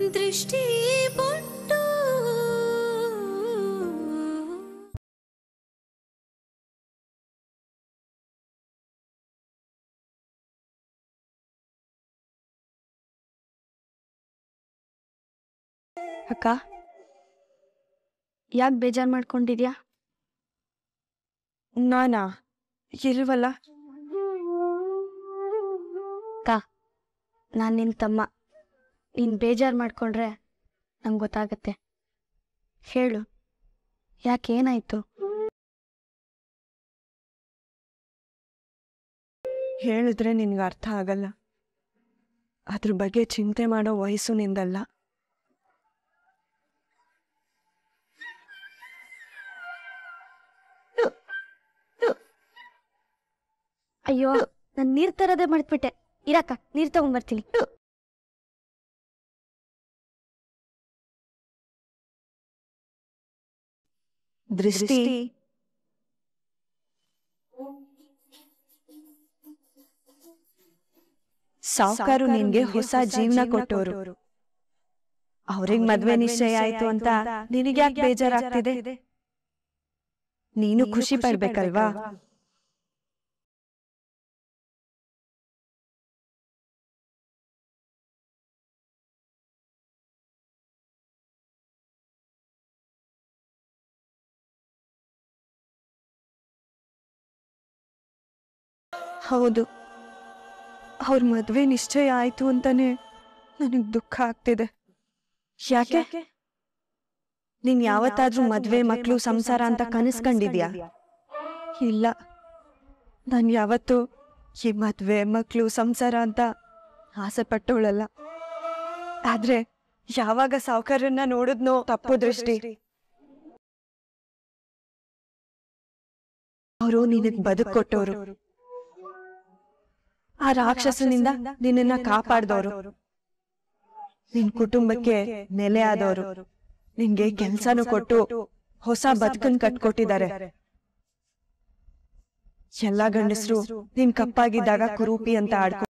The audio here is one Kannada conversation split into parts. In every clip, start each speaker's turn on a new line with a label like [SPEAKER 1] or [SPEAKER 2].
[SPEAKER 1] ದೃಷ್ಟಿ ಅಕ್ಕ ಯಾಕೆ ಬೇಜಾರು ಮಾಡ್ಕೊಂಡಿದ್ಯಾ
[SPEAKER 2] ನಾನಾ ಇಲ್ವಲ್ಲ ಅಕ್ಕ ನಾನು ನಿನ್ನ ತಮ್ಮ ನೀನು ಬೇಜಾರು ಮಾಡಿಕೊಂಡ್ರೆ ನಂಗೆ ಗೊತ್ತಾಗತ್ತೆ
[SPEAKER 1] ಹೇಳು ಯಾಕೇನಾಯಿತು ಹೇಳಿದ್ರೆ ನಿನ್ಗೆ ಅರ್ಥ ಆಗಲ್ಲ
[SPEAKER 2] ಅದ್ರ ಬಗ್ಗೆ ಚಿಂತೆ ಮಾಡೋ ವಯಸ್ಸು ನಿಂದಲ್ಲ
[SPEAKER 1] ಅಯ್ಯೋ ನಾನು ನೀರ್ ತರೋದೇ ಮಾಡ್ಬಿಟ್ಟೆ ಇರಕ್ಕ ನೀರು ತಗೊಂಡ್ಬರ್ತೀನಿ ದೃಷ್ಟಿ ಸಾವುಕಾರು ನಿನ್ಗೆ ಹೊಸ ಜೀವನ ಕೊಟ್ಟವರು
[SPEAKER 2] ಅವ್ರಿಗ್ ಮದ್ವೆ ನಿಶ್ಚಯ ಆಯ್ತು ಅಂತ ನಿನಗ್ಯಾಕೆ ಬೇಜಾರಾಗ್ತಿದೆ
[SPEAKER 1] ನೀನು ಖುಷಿ ಪಡ್ಬೇಕಲ್ವಾ ಹೌದು ಅವ್ರ ಮದ್ವೆ
[SPEAKER 2] ನಿಶ್ಚಯ ಆಯ್ತು ಅಂತಾನೆ ನನಗೆ ದುಃಖ ಆಗ್ತಿದೆ ಯಾಕೆ ನೀನ್ ಯಾವತ್ತಾದ್ರೂ ಮದ್ವೆ ಮಕ್ಕಳು ಸಂಸಾರ ಅಂತ ಕನಸ್ಕೊಂಡಿದ್ಯಾ ಇಲ್ಲ ನಾನು ಯಾವತ್ತು ಈ ಮದ್ವೆ ಮಕ್ಕಳು ಸಂಸಾರ ಅಂತ ಆಸೆ ಪಟ್ಟವಳಲ್ಲ ಆದ್ರೆ ಯಾವಾಗ ಸಾವುಕಾರನ್ನ ನೋಡಿದ್ನೋ ತಪ್ಪು ದೃಷ್ಟಿ
[SPEAKER 1] ಅವರು ನಿನಗ್ ಬದುಕೊಟ್ಟವರು
[SPEAKER 2] ಆ ರಾಕ್ಷಸನಿಂದ ನಿನ್ನನ್ನ ಕಾಪಾಡ್ದವ್ರು ನಿನ್ ಕುಟುಂಬಕ್ಕೆ ನೆಲೆ ಆದವರು ನಿನ್ಗೆ ಕೆಲ್ಸನೂ ಕೊಟ್ಟು ಹೊಸ ಬದುಕನ್ ಕಟ್ಕೊಟ್ಟಿದ್ದಾರೆ ಎಲ್ಲಾ ಗಂಡಸರು ನಿನ್ ಕಪ್ಪಾಗಿದ್ದಾಗ ಕುರೂಪಿ ಅಂತ ಆಡ್ಕೊ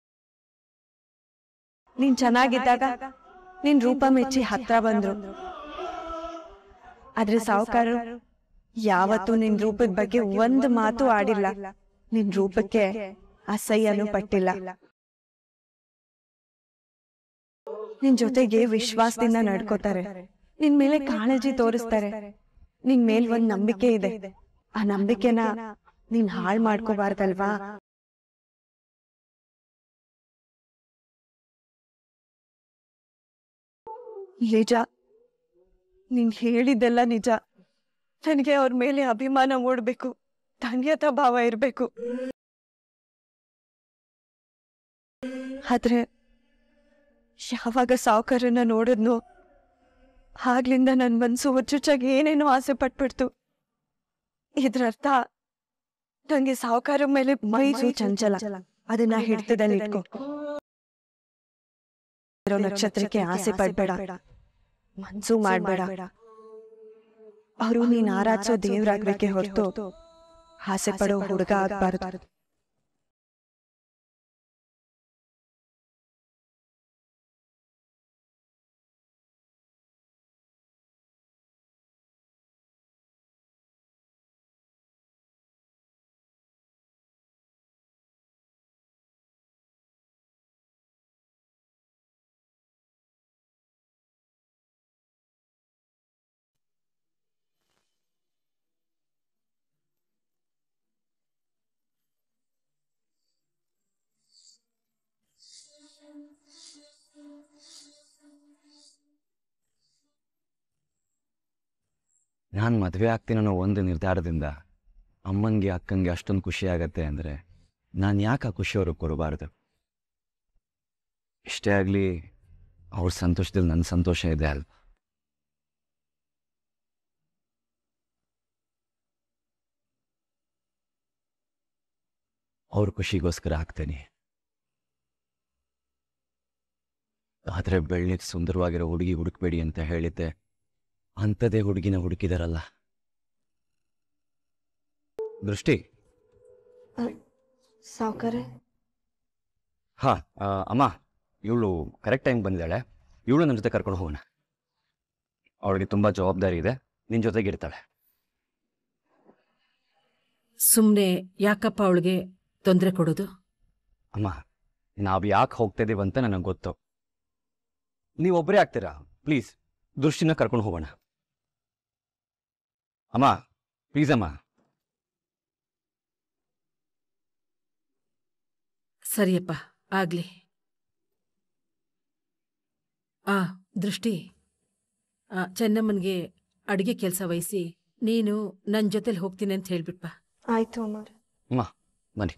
[SPEAKER 2] ನೀನ್ ಚೆನ್ನಾಗಿದ್ದಾಗ ನಿನ್ ರೂಪ ಮೆಚ್ಚಿ ಹತ್ರ ಬಂದ್ರು ಆದ್ರೆ ಸಾವುಕಾರರು ಯಾವತ್ತೂ ನಿನ್ ರೂಪದ ಬಗ್ಗೆ ಒಂದ್ ಮಾತು ಆಡಿಲ್ಲ ನಿನ್ ರೂಪಕ್ಕೆ ಅಸಹ್ಯನೂ ಪಟ್ಟಿಲ್ಲ ನಿನ್ ಜೊತೆಗೆ ವಿಶ್ವಾಸದಿಂದ ನಡ್ಕೋತಾರೆ ನಿನ್ ಮೇಲೆ ಕಾಳಜಿ ತೋರಿಸ್ತಾರೆ
[SPEAKER 1] ನಿನ್ ಮೇಲ್ ಒಂದ್ ನಂಬಿಕೆ ಇದೆ ಆ ನಂಬಿಕೆನ ನೀನ್ ಹಾಳ್ ಮಾಡ್ಕೋಬಾರ್ದಲ್ವಾ ನಿಜ
[SPEAKER 2] ನಿನ್ ಹೇಳಿದ್ದೆಲ್ಲ ನಿಜ ನನಗೆ ಅವ್ರ ಮೇಲೆ ಅಭಿಮಾನ ಓಡ್ಬೇಕು ಧನ್ಯತಾ ಭಾವ ಇರ್ಬೇಕು ಆದ್ರೆ ಯಾವಾಗ ಸಾವುಕಾರನ್ನ ನೋಡಿದ್ನೋ ಆಗ್ಲಿಂದ ನನ್ ಮನ್ಸು ಹುಚ್ಚುಚ್ಚಾಗಿ ಏನೇನೋ ಆಸೆ ಪಟ್ಬಿಡ್ತು ಇದ್ರರ್ಥ ನಂಗೆ ಸಾವುಕಾರ ಮೇಲೆ ಮೈಸು ಚಂಚಲ ಅದನ್ನ ಹಿಡ್ತದ ನಕ್ಷತ್ರಕ್ಕೆ ಆಸೆ ಪಡ್ಬೇಡ ಮನ್ಸು ಮಾಡ್ಬೇಡ ಅವರು ನೀನ್ ಆರಾಚೋ ದೇವ್ರಾಗ್ಬೇಕೆ ಹೊರತು ಆಸೆ ಪಡೋ ಹುಡುಗ ಆಗ್ಬಾರ್ದು ನಾನು ಮದುವೆ ಆಗ್ತೀನಿ ಅನ್ನೋ ಒಂದು ನಿರ್ಧಾರದಿಂದ ಅಮ್ಮನಿಗೆ ಅಕ್ಕಂಗೆ ಅಷ್ಟೊಂದು ಖುಷಿ ಆಗತ್ತೆ ಅಂದರೆ ನಾನು ಯಾಕೆ ಆ ಖುಷಿ ಅವ್ರಿಗೆ ಕೊಡಬಾರ್ದು ಇಷ್ಟೇ ಆಗಲಿ ಅವ್ರ ಸಂತೋಷದಲ್ಲಿ ನನ್ನ ಸಂತೋಷ ಇದೆ ಅಲ್ವಾ ಅವ್ರ ಖುಷಿಗೋಸ್ಕರ ಆಗ್ತೇನೆ ಆದರೆ ಬೆಳ್ಳಿಗೆ ಸುಂದರವಾಗಿರೋ ಹುಡುಗಿ ಹುಡುಕ್ಬೇಡಿ ಅಂತ ಹೇಳಿದ್ದೆ ಅಂಥದೇ ಹುಡುಗಿನ ಹುಡುಕಿದಾರಲ್ಲ ದೃಷ್ಟಿ ಹಾ ಅಮ್ಮ ಇವಳು ಕರೆಕ್ಟ್ ಟೈಮ್ ಬಂದಿದ್ದಾಳೆ ಇವಳು ನನ್ನ ಜೊತೆ ಕರ್ಕೊಂಡು ಹೋಗೋಣ ಅವಳಿಗೆ ತುಂಬಾ ಜವಾಬ್ದಾರಿ ಇದೆ ನಿನ್ನ ಜೊತೆಗೆ ಇರ್ತಾಳೆ
[SPEAKER 3] ಸುಮ್ಮನೆ ಯಾಕಪ್ಪ ಅವಳಿಗೆ ತೊಂದರೆ ಕೊಡೋದು
[SPEAKER 2] ಅಮ್ಮ ನಾವು ಯಾಕೆ ಹೋಗ್ತಾ ಇದೀವಂತ ಅಂತ ನನಗೆ ಗೊತ್ತು ನೀವೊಬ್ಬರೇ ಆಗ್ತೀರಾ ಪ್ಲೀಸ್ ದೃಷ್ಟಿನ ಕರ್ಕೊಂಡು ಹೋಗೋಣ ಅಮ್ಮ ಪ್ಲೀಸ್ ಅಮ್ಮ
[SPEAKER 3] ಸರಿಯಪ್ಪ ಆಗ್ಲಿ ಆ ದೃಷ್ಟಿ ಚೆನ್ನಮ್ಮನ್ಗೆ ಅಡಿಗೆ ಕೆಲಸ ವಹಿಸಿ ನೀನು ನನ್ನ ಜೊತೆಲಿ ಹೋಗ್ತೀನಿ ಅಂತ ಹೇಳ್ಬಿಟ್ಪ
[SPEAKER 2] ಆಯ್ತು ಅಮ್ಮ
[SPEAKER 1] ಅಮ್ಮ ಬನ್ನಿ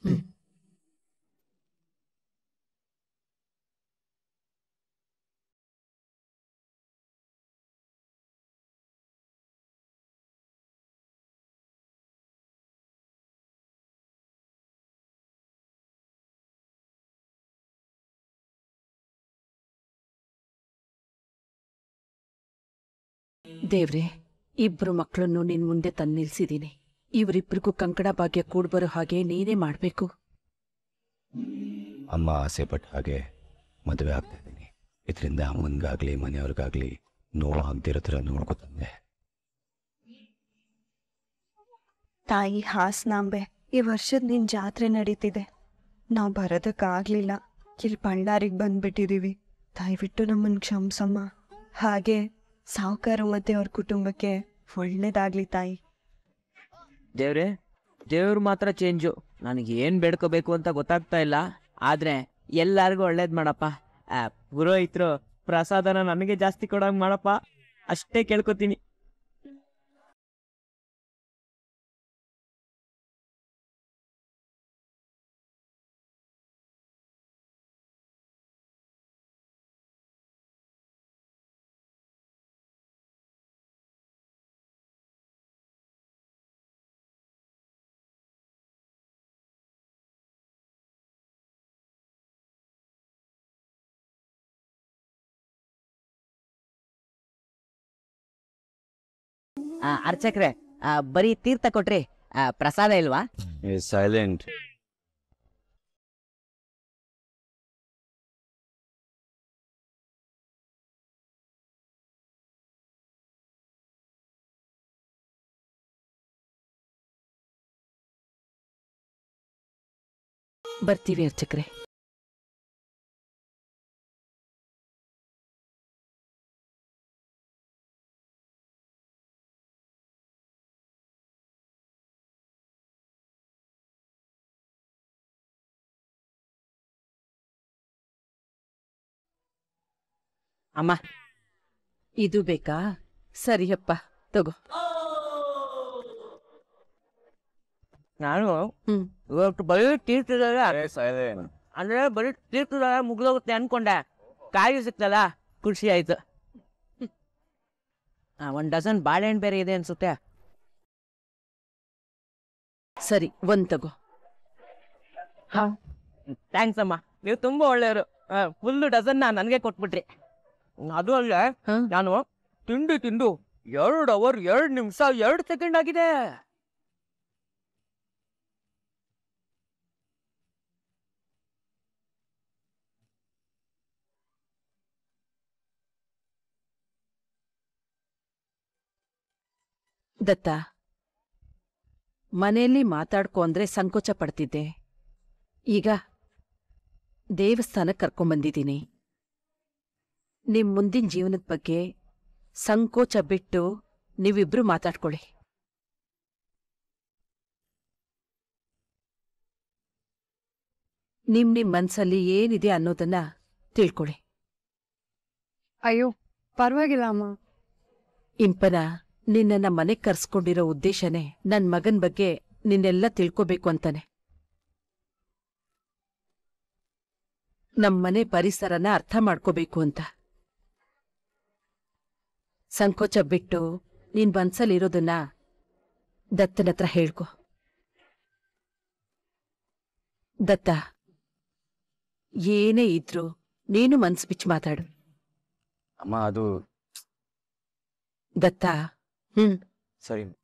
[SPEAKER 1] ದೇವ್ರೆ ಇಬ್ರು ಮಕ್ಕಳನ್ನು ನಿನ್ ಮುಂದೆ ತಂದು ನಿಲ್ಸಿದ್ದೀನಿ ಇವರಿಬ್ರಿಗೂ ಕಂಕಣ ಭಾಗ್ಯ
[SPEAKER 3] ಕೂಡ್ಬರೋ ಹಾಗೆ ನೀನೇ ಮಾಡಬೇಕು
[SPEAKER 2] ಅಮ್ಮ ಆಸೆ ಪಟ್ಟ ಹಾಗೆ ಮದುವೆ ಆಗ್ತಾ ಇದ್ದೀನಿ ಇದರಿಂದ ಅಮ್ಮನ್ಗಾಗ್ಲಿ ಮನೆಯವ್ರಿಗಾಗ್ಲಿ ನೋವು ಆಗ್ದಿರೋ ಥರ ನೋಡ್ಕೊತಂದೆ ತಾಯಿ ಹಾಸ್ನಾಂಬೆ ಈ ವರ್ಷದ ನಿನ್ ಜಾತ್ರೆ ನಡೀತಿದೆ ನಾವು ಬರೋದಕ್ಕಾಗ್ಲಿಲ್ಲ ಇಲ್ಲಿ ಬಳ್ಳಾರಿಗೆ ಬಂದ್ಬಿಟ್ಟಿದೀವಿ ದಯವಿಟ್ಟು ನಮ್ಮನ್ನು ಕ್ಷಮಸಮ್ಮ ಹಾಗೆ ಸಾಹುಕಾರು ಮತ್ತೆ ಅವ್ರ ಕುಟುಂಬಕ್ಕೆ ಒಳ್ಳೇದಾಗ್ಲಿ ತಾಯಿ
[SPEAKER 3] ದೇವ್ರೆ ದೇವ್ರು ಮಾತ್ರ
[SPEAKER 2] ಚೇಂಜು ನನಗೆ ಏನ್ ಬೇಡ್ಕೋಬೇಕು ಅಂತ ಗೊತ್ತಾಗ್ತಾ ಇಲ್ಲ ಆದ್ರೆ ಎಲ್ಲಾರ್ಗು ಒಳ್ಳೇದ್ ಮಾಡಪ್ಪ
[SPEAKER 1] ಆ, ಪುರೋಹಿತರು ಪ್ರಸಾದನ ನನಗೆ ಜಾಸ್ತಿ ಕೊಡಂಗ್ ಮಾಡಪ್ಪ ಅಷ್ಟೇ ಕೇಳ್ಕೊತೀನಿ ಅರ್ಚಕ್ರೆ ಬರೀ ತೀರ್ಥ ಕೊಟ್ರಿ ಪ್ರಸಾದ ಇಲ್ವಾ ಸೈಲೆಂಟ್ ಬರ್ತೀವಿ ಅರ್ಚಕ್ರೆ ಅಮ್ಮ ಇದು ಬೇಕಾ
[SPEAKER 3] ಸರಿಯಪ್ಪ ತಗೋ ನಾನು ಇವತ್ತು ಬರೀ ತೀರ್ಥದಾರ ಅಂದ್ರೆ ಬರೀ ತೀರ್ಥದಾರ ಮುಗ್ದೋಗುತ್ತೆ ಅನ್ಕೊಂಡೆ ಕಾಯಿ ಸಿಕ್ತಲ್ಲ ಖುಷಿ ಆಯ್ತು ಒಂದ್ ಡಜನ್ ಬಾಳೆಹಣ್ಣು ಬೇರೆ ಇದೆ ಅನ್ಸುತ್ತೆ ಸರಿ ಒಂದ್ ತಗೋ ಥ್ಯಾಂಕ್ಸ್ ಅಮ್ಮ ನೀವು ತುಂಬಾ ಒಳ್ಳೆಯವರು ಫುಲ್ ಡಜನ್ ನನಗೆ ಕೊಟ್ಬಿಟ್ರಿ ಅದು ಅಲ್ಲೇ ನಾನು ತಿಂಡಿ ತಿಂದು ಎರಡು ಅವರ್ ಎರಡ್ ನಿಮಿಷ ಎರಡು ಸೆಕೆಂಡ್ ಆಗಿದೆ ದತ್ತ ಮನೆಯಲ್ಲಿ ಮಾತಾಡ್ಕೊ ಅಂದ್ರೆ ಸಂಕೋಚ ಪಡ್ತಿದ್ದೆ ಈಗ ದೇವಸ್ಥಾನಕ್ಕೆ ಕರ್ಕೊಂಡ್ಬಂದಿದ್ದೀನಿ ನಿಮ್ಮ ಮುಂದಿನ ಜೀವನದ ಬಗ್ಗೆ ಸಂಕೋಚ ಬಿಟ್ಟು ನೀವಿಬ್ರು ಮಾತಾಡ್ಕೊಳ್ಳಿ ನಿಮ್ ನಿಮ್ ಮನ್ಸಲ್ಲಿ ಏನಿದೆ ಅನ್ನೋದನ್ನ ತಿಳ್ಕೊಳ್ಳಿ
[SPEAKER 2] ಅಯ್ಯೋ ಪರವಾಗಿಲ್ಲ ಅಮ್ಮ
[SPEAKER 3] ಇಂಪನ ನಿನ್ನ ಮನೆ ಕರ್ಸ್ಕೊಂಡಿರೋ ಉದ್ದೇಶನೇ ನನ್ ಮಗನ್ ಬಗ್ಗೆ ನಿನ್ನೆಲ್ಲ ತಿಳ್ಕೋಬೇಕು ಅಂತಾನೆ ನಮ್ಮನೆ ಪರಿಸರನ ಅರ್ಥ ಮಾಡ್ಕೋಬೇಕು ಅಂತ ಸಂಕೋಚ ಬಿಟ್ಟು ನೀನ್ ಮನ್ಸಲ್ಲಿರೋದನ್ನ ದತ್ತನ ಹತ್ರ ಹೇಳ್ಕೊ ದತ್ತ ಏನೇ ಇದ್ರು ನೀನು ಮನ್ಸು ಬಿಚ್ಚಿ ಮಾತಾಡು ಅಮ್ಮ ಅದು ದತ್ತ
[SPEAKER 1] ಹ್ಮ್ ಸರಿ